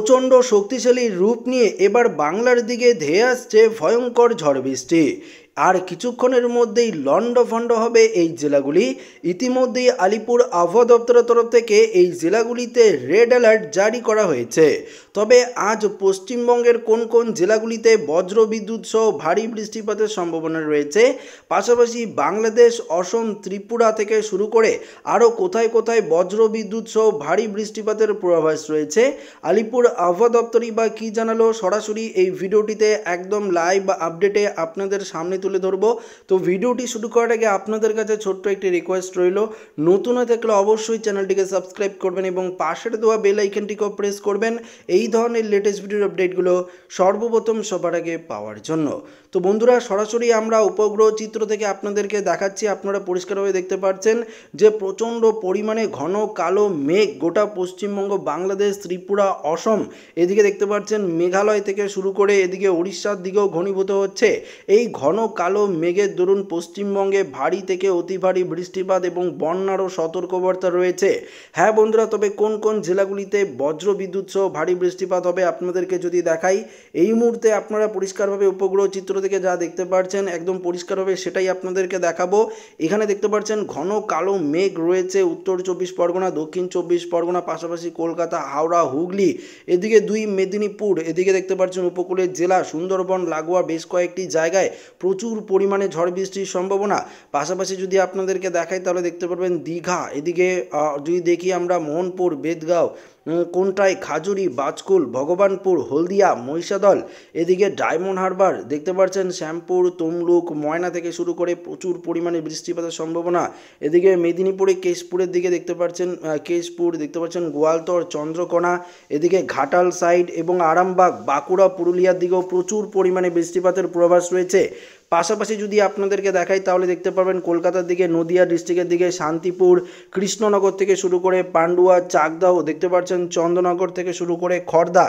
প্রচণ্ড শক্তিশালী রূপ নিয়ে এবার বাংলার দিকে ধেয়ে আসছে ভয়ঙ্কর ঝড় বৃষ্টি আর কিছুক্ষণের মধ্যেই লণ্ডভণ্ড হবে এই জেলাগুলি ইতিমধ্যেই আলিপুর আবহাওয়া দপ্তরের তরফ থেকে এই জেলাগুলিতে রেড অ্যালার্ট জারি করা হয়েছে তবে আজ পশ্চিমবঙ্গের কোন কোন জেলাগুলিতে বজ্রবিদ্যুৎ সহ ভারী বৃষ্টিপাতের সম্ভাবনা রয়েছে পাশাপাশি বাংলাদেশ অসম ত্রিপুরা থেকে শুরু করে আরও কোথায় কোথায় বজ্রবিদ্যুৎ সহ ভারী বৃষ্টিপাতের পূর্বাভাস রয়েছে আলিপুর আবহাওয়া দপ্তরই বা কী জানালো সরাসরি এই ভিডিওটিতে একদম লাইভ আপডেটে আপনাদের সামনে তুলে তুলে ধরবো তো ভিডিওটি শুরু করার আগে আপনাদের কাছে ছোট্ট একটি রিকোয়েস্ট রইল নতুন হয়ে থাকলে অবশ্যই চ্যানেলটিকে সাবস্ক্রাইব করবেন এবং পাশের দেওয়া বেল প্রেস করবেন এই ধরনের লেটেস্ট ভিডিওর আপডেটগুলো সর্বপ্রথম সবার আগে পাওয়ার জন্য তো বন্ধুরা সরাসরি আমরা উপগ্রহ চিত্র থেকে আপনাদেরকে দেখাচ্ছি আপনারা পরিষ্কারভাবে দেখতে পাচ্ছেন যে প্রচণ্ড পরিমাণে ঘন কালো মেঘ গোটা পশ্চিমবঙ্গ বাংলাদেশ ত্রিপুরা অসম এদিকে দেখতে পাচ্ছেন মেঘালয় থেকে শুরু করে এদিকে উড়িষ্যার দিকেও ঘনীভূত হচ্ছে এই ঘন কালো মেঘের দরুন পশ্চিমবঙ্গে ভারী থেকে অতি ভারী বৃষ্টিপাত এবং বন্যারও সতর্কবার্তা রয়েছে হ্যাঁ বন্ধুরা তবে কোন কোন জেলাগুলিতে বজ্রবিদ্যুৎ সহ ভারী বৃষ্টিপাত হবে আপনাদেরকে যদি দেখাই এই মুহূর্তে আপনারা পরিষ্কারভাবে উপগ্রহ চিত্র থেকে যা দেখতে পাচ্ছেন একদম পরিষ্কার হবে সেটাই আপনাদেরকে দেখাবো এখানে দেখতে পাচ্ছেন ঘন কালো মেঘ রয়েছে উত্তর চব্বিশ পরগনা দক্ষিণ চব্বিশ পরগনা পাশাপাশি কলকাতা হাওড়া হুগলি এদিকে দুই মেদিনীপুর এদিকে দেখতে পাচ্ছেন উপকূলের জেলা সুন্দরবন লাগোয়া বেশ কয়েকটি জায়গায় প্রচুর পরিমাণে ঝড় বৃষ্টির সম্ভাবনা পাশাপাশি যদি আপনাদেরকে দেখাই তাহলে দেখতে পারবেন দীঘা এদিকে যদি দেখি আমরা মোহনপুর বেদগাঁও কোনটায় খাজুরি বাজকুল ভগবানপুর হলদিয়া মহিষাদল এদিকে ডায়মন্ড হারবার দেখতে পাচ্ছেন শ্যামপুর তমলুক ময়না থেকে শুরু করে প্রচুর পরিমাণে বৃষ্টিপাতের সম্ভাবনা এদিকে মেদিনীপুরে কেশপুরের দিকে দেখতে পাচ্ছেন কেশপুর দেখতে পাচ্ছেন গোয়ালতর চন্দ্রকোনা এদিকে ঘাটাল সাইড এবং আরামবাগ বাঁকুড়া পুরুলিয়ার দিকেও প্রচুর পরিমাণে বৃষ্টিপাতের প্রভাস রয়েছে পাশাপাশি যদি আপনাদেরকে দেখাই তাহলে দেখতে পাবেন কলকাতার দিকে নদিয়া ডিস্ট্রিক্টের দিকে শান্তিপুর কৃষ্ণনগর থেকে শুরু করে পান্ডুয়া চাকদাহ দেখতে পাচ্ছেন চন্দ্রনগর থেকে শুরু করে খর্দা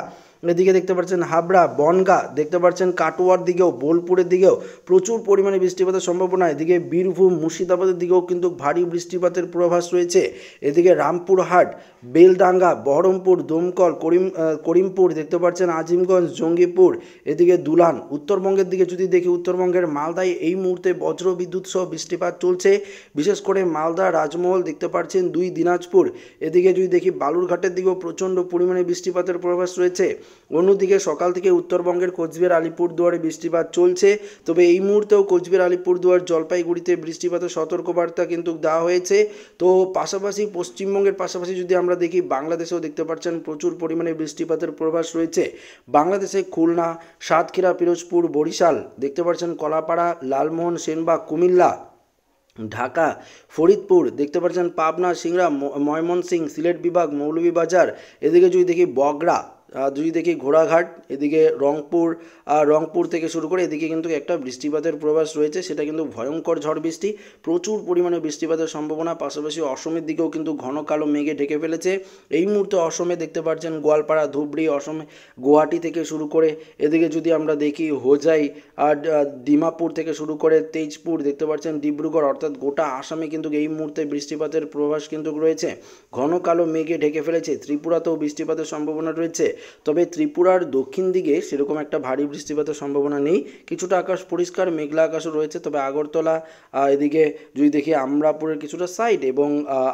এদিকে দেখতে পাচ্ছেন হাবড়া বনগা দেখতে পাচ্ছেন কাটোয়ার দিকেও বোলপুরের দিকেও প্রচুর পরিমাণে বৃষ্টিপাতের সম্ভাবনা এদিকে বীরভূম মুর্শিদাবাদের দিকেও কিন্তু ভারী বৃষ্টিপাতের পূর্বাভাস রয়েছে এদিকে রামপুরহাট বেলডাঙ্গা বহরমপুর দমকল করিম করিমপুর দেখতে পাচ্ছেন আজিমগঞ্জ জঙ্গিপুর এদিকে দুলান উত্তরবঙ্গের দিকে যদি দেখি উত্তরবঙ্গের মালদায় এই মুহূর্তে বজ্র বিদ্যুৎ সহ বৃষ্টিপাত চলছে বিশেষ করে মালদা রাজমহল দেখতে পাচ্ছেন দুই দিনাজপুর এদিকে যদি দেখি বালুরঘাটের দিকেও প্রচণ্ড পরিমাণে বৃষ্টিপাতের পূর্বাভাস রয়েছে অন্যদিকে সকাল থেকে উত্তরবঙ্গের কোচবিহার আলিপুরদুয়ারে বৃষ্টিপাত চলছে তবে এই মুহূর্তেও কোচবিহার আলিপুরদুয়ার জলপাইগুড়িতে বৃষ্টিপাতের সতর্কবার্তা কিন্তু দেওয়া হয়েছে তো পাশাপাশি পশ্চিমবঙ্গের পাশাপাশি যদি আমরা দেখি বাংলাদেশেও দেখতে পাচ্ছেন প্রচুর পরিমাণে বৃষ্টিপাতের প্রভাস রয়েছে বাংলাদেশে খুলনা সাতক্ষীরা পিরোজপুর বরিশাল দেখতে পাচ্ছেন কলাপাড়া লালমোহন সেনবা কুমিল্লা ঢাকা ফরিদপুর দেখতে পাচ্ছেন পাবনা সিংড়া ময়মনসিং সিলেট বিভাগ মৌলভীবাজার এদিকে যদি দেখি বগড়া দুই দেখি ঘোড়াঘাট এদিকে রংপুর আর রংপুর থেকে শুরু করে এদিকে কিন্তু একটা বৃষ্টিপাতের প্রবাস রয়েছে সেটা কিন্তু ভয়ঙ্কর ঝড় বৃষ্টি প্রচুর পরিমাণে বৃষ্টিপাতের সম্ভাবনা পাশাপাশি অসমের দিকেও কিন্তু ঘন কালো মেঘে ঢেকে ফেলেছে এই মুহূর্তে অসমে দেখতে পাচ্ছেন গোয়ালপাড়া ধুবড়ি অসমে গুয়াহাটি থেকে শুরু করে এদিকে যদি আমরা দেখি হোজাই আর ডিমাপুর থেকে শুরু করে তেজপুর দেখতে পাচ্ছেন ডিব্রুগড় অর্থাৎ গোটা আসামে কিন্তু এই মুহূর্তে বৃষ্টিপাতের প্রভাস কিন্তু রয়েছে ঘন কালো মেঘে ঢেকে ফেলেছে ত্রিপুরাতেও বৃষ্টিপাতের সম্ভাবনা রয়েছে তবে ত্রিপুরার দক্ষিণ দিকে সেরকম একটা ভারী বৃষ্টিপাতের সম্ভাবনা নেই কিছুটা আকাশ পরিষ্কার মেঘলা আকাশও রয়েছে তবে আগরতলা এদিকে যদি দেখি আমরাপুরের কিছুটা সাইড এবং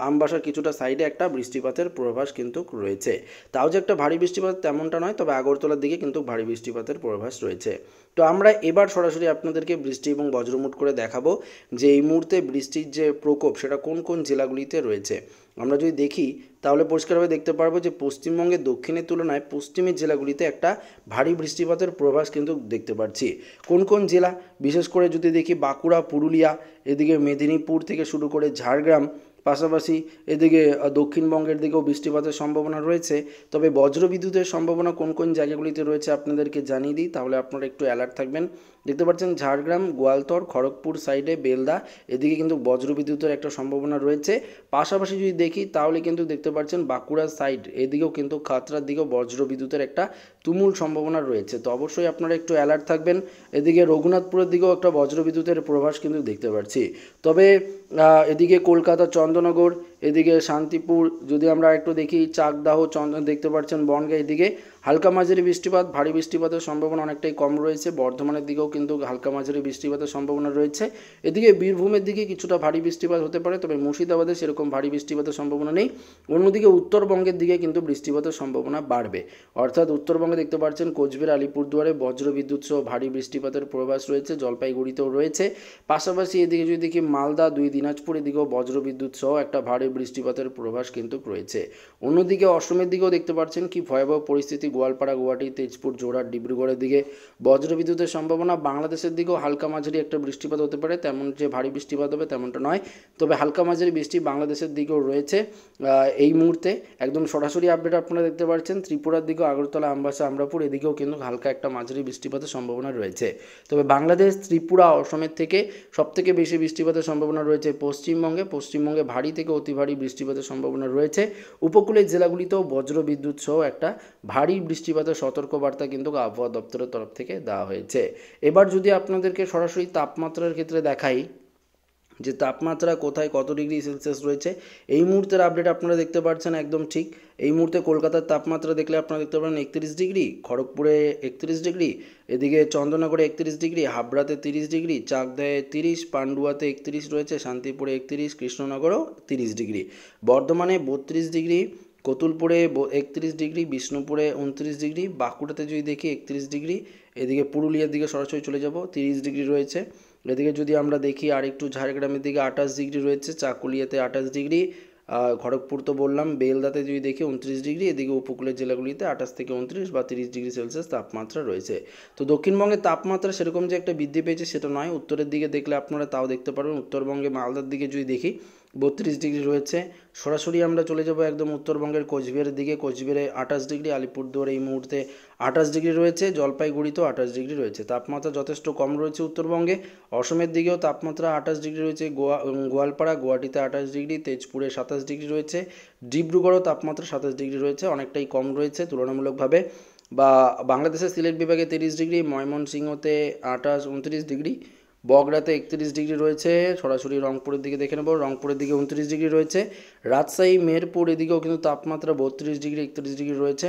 আমবাসার কিছুটা সাইডে একটা বৃষ্টিপাতের পূর্বাভাস কিন্তু রয়েছে তাও যে একটা ভারী বৃষ্টিপাত তেমনটা নয় তবে আগরতলার দিকে কিন্তু ভারী বৃষ্টিপাতের পূর্বাভাস রয়েছে তো আমরা এবার সরাসরি আপনাদেরকে বৃষ্টি এবং বজ্রমুট করে দেখাবো যে এই মুহূর্তে বৃষ্টির যে প্রকোপ সেটা কোন কোন জেলাগুলিতে রয়েছে আমরা যদি দেখি তাহলে পরিষ্কারভাবে দেখতে পারবো যে পশ্চিমবঙ্গের দক্ষিণের তুলনায় পশ্চিমের জেলাগুলিতে একটা ভারী বৃষ্টিপাতের প্রভাস কিন্তু দেখতে পাচ্ছি কোন কোন জেলা বিশেষ করে যদি দেখি বাঁকুড়া পুরুলিয়া এদিকে মেদিনীপুর থেকে শুরু করে ঝাড়গ্রাম পাশাপাশি এদিকে দক্ষিণবঙ্গের দিকেও বৃষ্টিপাতের সম্ভাবনা রয়েছে তবে বজ্রবিদ্যুতের সম্ভাবনা কোন কোন জায়গাগুলিতে রয়েছে আপনাদেরকে জানিয়ে দিই তাহলে আপনারা একটু অ্যালার্ট থাকবেন দেখতে পাচ্ছেন ঝাড়গ্রাম গোয়ালতর খড়গপুর সাইডে বেলদা এদিকে কিন্তু বজ্রবিদ্যুতের একটা সম্ভাবনা রয়েছে পাশাপাশি যদি দেখি তাহলে কিন্তু দেখতে পাচ্ছেন বাঁকুড়া সাইড এদিকেও কিন্তু খাতরার দিকেও বজ্রবিদ্যুতের একটা তুমুল সম্ভাবনা রয়েছে তো অবশ্যই আপনারা একটু অ্যালার্ট থাকবেন এদিকে রঘুনাথপুরের দিকেও একটা বজ্রবিদ্যুতের প্রভাস কিন্তু দেখতে পাচ্ছি তবে এদিকে কলকাতা চন্দ্রনগর এদিকে শান্তিপুর যদি আমরা একটু দেখি চাকদাহ চন্দন দেখতে পাচ্ছেন বনগাঁ এদিকে হালকা মাঝারি বৃষ্টিপাত ভারী বৃষ্টিপাতের সম্ভাবনা অনেকটাই কম রয়েছে বর্ধমানের দিকেও কিন্তু হালকা মাঝারি বৃষ্টিপাতের সম্ভাবনা রয়েছে এদিকে বীরভূমের দিকে কিছুটা ভারী বৃষ্টিপাত হতে পারে তবে মুর্শিদাবাদে সেরকম ভারী বৃষ্টিপাতের সম্ভাবনা নেই অন্যদিকে উত্তরবঙ্গের দিকে কিন্তু বৃষ্টিপাতের সম্ভাবনা বাড়বে অর্থাৎ উত্তরবঙ্গে দেখতে পাচ্ছেন কোচবিহার আলিপুরদুয়ারে বজ্রবিদ্যুৎ সহ ভারী বৃষ্টিপাতের প্রবাস রয়েছে জলপাইগুড়িতেও রয়েছে পাশাপাশি এদিকে যদি দেখি মালদা দুই দিনাজপুর এদিকেও বজ্রবিদ্যুৎ সহ একটা ভারী ভারী বৃষ্টিপাতের পূর্বাভাস কিন্তু রয়েছে অন্যদিকে অসমের দিকেও দেখতে পাচ্ছেন কি ভয়াবহ পরিস্থিতি গোয়ালপাড়া গুয়াহাটি তেজপুর জোড়া ডিব্রুগড়ের দিকে বজ্রবিদ্যুতের সম্ভাবনা বাংলাদেশের দিকেও হালকা মাঝারি একটা বৃষ্টিপাত হতে পারে তেমন যে ভারী বৃষ্টিপাত হবে তেমনটা নয় তবে হালকা মাঝারি বৃষ্টি বাংলাদেশের দিকেও রয়েছে এই মুহূর্তে একদম সরাসরি আপডেট আপনারা দেখতে পাচ্ছেন ত্রিপুরার দিকেও আগরতলা আমবাসা আমরাপুর এদিকেও কিন্তু হালকা একটা মাঝারি বৃষ্টিপাতের সম্ভাবনা রয়েছে তবে বাংলাদেশ ত্রিপুরা অসমের থেকে সবথেকে বেশি বৃষ্টিপাতের সম্ভাবনা রয়েছে পশ্চিমবঙ্গে পশ্চিমবঙ্গে ভারী থেকে অতি ভারী বৃষ্টিপাতের সম্ভাবনা রয়েছে উপকূলের জেলাগুলিতেও বজ্র বিদ্যুৎ সহ একটা ভারী বৃষ্টিপাতের সতর্কবার্তা কিন্তু আবহাওয়া দপ্তরের তরফ থেকে দেওয়া হয়েছে এবার যদি আপনাদেরকে সরাসরি তাপমাত্রার ক্ষেত্রে দেখাই যে তাপমাত্রা কোথায় কত ডিগ্রি সেলসিয়াস রয়েছে এই মুহূর্তের আপডেট আপনারা দেখতে পাচ্ছেন একদম ঠিক এই মুহূর্তে কলকাতার তাপমাত্রা দেখলে আপনারা দেখতে পারেন একত্রিশ ডিগ্রি খড়গপুরে একত্রিশ ডিগ্রি এদিকে চন্দননগরে একত্রিশ ডিগ্রি হাবড়াতে তিরিশ ডিগ্রি চাকদায় তিরিশ পান্ডুয়াতে একত্রিশ রয়েছে শান্তিপুরে একত্রিশ কৃষ্ণনগরও তিরিশ ডিগ্রি বর্ধমানে বত্রিশ ডিগ্রি কতুলপুরে একত্রিশ ডিগ্রি বিষ্ণুপুরে উনত্রিশ ডিগ্রি বাঁকুড়াতে যদি দেখি একত্রিশ ডিগ্রি এদিকে পুরুলিয়ার দিকে সরাসরি চলে যাব তিরিশ ডিগ্রি রয়েছে এদিকে যদি আমরা দেখি আর একটু ঝাড়গ্রামের দিকে আঠাশ ডিগ্রি রয়েছে চাকুলিয়াতে আঠাশ ডিগ্রি খড়গপুর তো বললাম বেলদাতে যদি দেখি উনত্রিশ ডিগ্রি এদিকে উপকূলের জেলাগুলিতে আঠাশ থেকে উনত্রিশ বা তিরিশ ডিগ্রি সেলসিয়াস তাপমাত্রা রয়েছে তো দক্ষিণবঙ্গের তাপমাত্রা সেরকম যে একটা বৃদ্ধি পেয়েছে সেটা নয় উত্তরের দিকে দেখলে আপনারা তাও দেখতে পারবেন উত্তরবঙ্গে মালদার দিকে যদি দেখি বত্রিশ ডিগ্রি রয়েছে সরাসরি আমরা চলে যাব একদম উত্তরবঙ্গের কোচবিহারের দিকে কোচবিহারে আঠাশ ডিগ্রি আলিপুরদুয়ার এই মুহূর্তে আঠাশ ডিগ্রি রয়েছে জলপাইগুড়িতেও আঠাশ ডিগ্রি রয়েছে তাপমাত্রা যথেষ্ট কম রয়েছে উত্তরবঙ্গে অসমের দিকেও তাপমাত্রা আঠাশ ডিগ্রি রয়েছে গোয়া গোয়ালপাড়া গুয়াহাটিতে আঠাশ ডিগ্রি তেজপুরে সাতাশ ডিগ্রি রয়েছে ডিব্রুগড়ও তাপমাত্রা সাতাশ ডিগ্রি রয়েছে অনেকটাই কম রয়েছে তুলনামূলকভাবে বা বাংলাদেশের সিলেট বিভাগে তিরিশ ডিগ্রি ময়মনসিংহতে আঠাশ উনত্রিশ ডিগ্রি বগড়াতে একত্রিশ ডিগ্রি রয়েছে সরাসরি রংপুরের দিকে দেখে নেব রংপুরের দিকে উনত্রিশ ডিগ্রি রয়েছে রাজশাহী মেরপুর এদিকেও কিন্তু তাপমাত্রা বত্রিশ ডিগ্রি একত্রিশ ডিগ্রি রয়েছে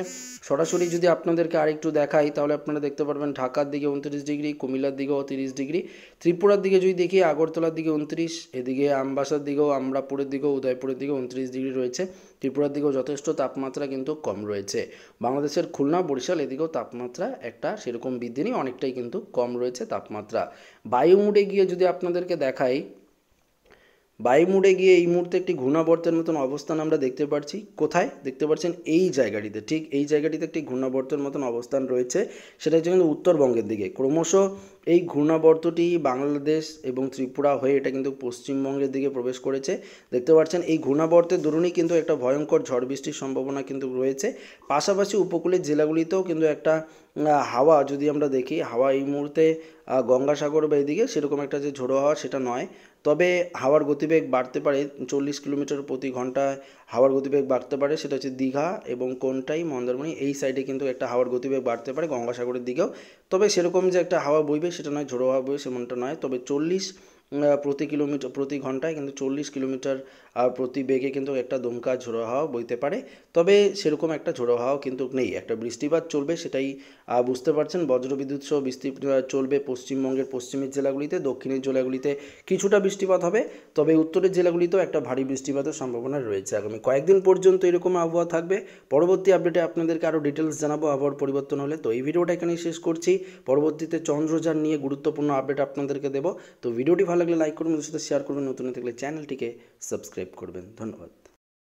সরাসরি যদি আপনাদেরকে আরেকটু দেখাই তাহলে আপনারা দেখতে পারবেন ঢাকার দিকে উনত্রিশ ডিগ্রি কুমিল্লার দিকেও তিরিশ ডিগ্রি ত্রিপুরার দিকে যদি দেখি আগরতলার দিকে উনত্রিশ এদিকে আমবাসার দিকেও আমরাপুরের দিকেও উদয়পুরের দিকে উনত্রিশ ডিগ্রি রয়েছে ত্রিপুরার দিকেও যথেষ্ট তাপমাত্রা কিন্তু কম রয়েছে বাংলাদেশের খুলনা বরিশাল এদিকেও তাপমাত্রা একটা সেরকম বৃদ্ধি নেই অনেকটাই কিন্তু কম রয়েছে তাপমাত্রা বায়ুমুডে গিয়ে যদি আপনাদেরকে দেখাই বায়ুমুড়ে গিয়ে এই মুহূর্তে একটি ঘূর্ণাবর্তের মতন অবস্থান আমরা দেখতে পাচ্ছি কোথায় দেখতে পাচ্ছেন এই জায়গাটিতে ঠিক এই জায়গাটিতে একটি ঘূর্ণাবর্তের মতন অবস্থান রয়েছে সেটা হচ্ছে কিন্তু উত্তরবঙ্গের দিকে ক্রমশ এই ঘূর্ণাবর্তটি বাংলাদেশ এবং ত্রিপুরা হয়ে এটা কিন্তু পশ্চিমবঙ্গের দিকে প্রবেশ করেছে দেখতে পাচ্ছেন এই ঘূর্ণাবর্তের দরুনই কিন্তু একটা ভয়ঙ্কর ঝড় বৃষ্টির সম্ভাবনা কিন্তু রয়েছে পাশাপাশি উপকূলের জেলাগুলিতেও কিন্তু একটা হাওয়া যদি আমরা দেখি হাওয়া এই মুহূর্তে গঙ্গাসাগর বা এদিকে সেরকম একটা যে ঝোড়ো হাওয়া সেটা নয় তবে হাওয়ার গতিবেগ বাড়তে পারে চল্লিশ কিলোমিটার প্রতি ঘন্টায় হাওয়ার গতিবেগ বাড়তে পারে সেটা হচ্ছে দীঘা এবং কোনটাই মন্দারমণি এই সাইডে কিন্তু একটা হাওয়ার গতিবেগ বাড়তে পারে গঙ্গাসাগরের দিকেও তবে সেরকম যে একটা হাওয়া বইবে সেটা নয় ঝোড়ো হাওয়া বইবে সেমনটা নয় তবে চল্লিশ প্রতি কিলোমিটার প্রতি ঘন্টায় কিন্তু চল্লিশ কিলোমিটার প্রতি বেগে কিন্তু একটা দমকা ঝোড়ো হাওয়া বইতে পারে তবে সেরকম একটা ঝোড়ো হাওয়া কিন্তু নেই একটা বৃষ্টিপাত চলবে সেটাই বুঝতে পারছেন বজ্রবিদ্যুৎ সহ বৃষ্টি চলবে পশ্চিমবঙ্গের পশ্চিমের জেলাগুলিতে দক্ষিণের জেলাগুলিতে কিছুটা বৃষ্টিপাত হবে তবে উত্তরের জেলাগুলিতেও একটা ভারী বৃষ্টিপাতের সম্ভাবনা রয়েছে আগামী কয়েকদিন পর্যন্ত এরকম আবহাওয়া থাকবে পরবর্তী আপডেটে আপনাদেরকে আরও ডিটেলস জানাবো আবহাওয়ার পরিবর্তন হলে তো এই ভিডিওটা এখানেই শেষ করছি পরবর্তীতে চন্দ্রযান নিয়ে গুরুত্বপূর্ণ আপডেট আপনাদেরকে দেবো তো ভিডিওটি ভালো ভালো লাগলে লাইক করবেন সাথে শেয়ার করবেন নতুন থাকলে চ্যানেলটিকে সাবস্ক্রাইব করবেন ধন্যবাদ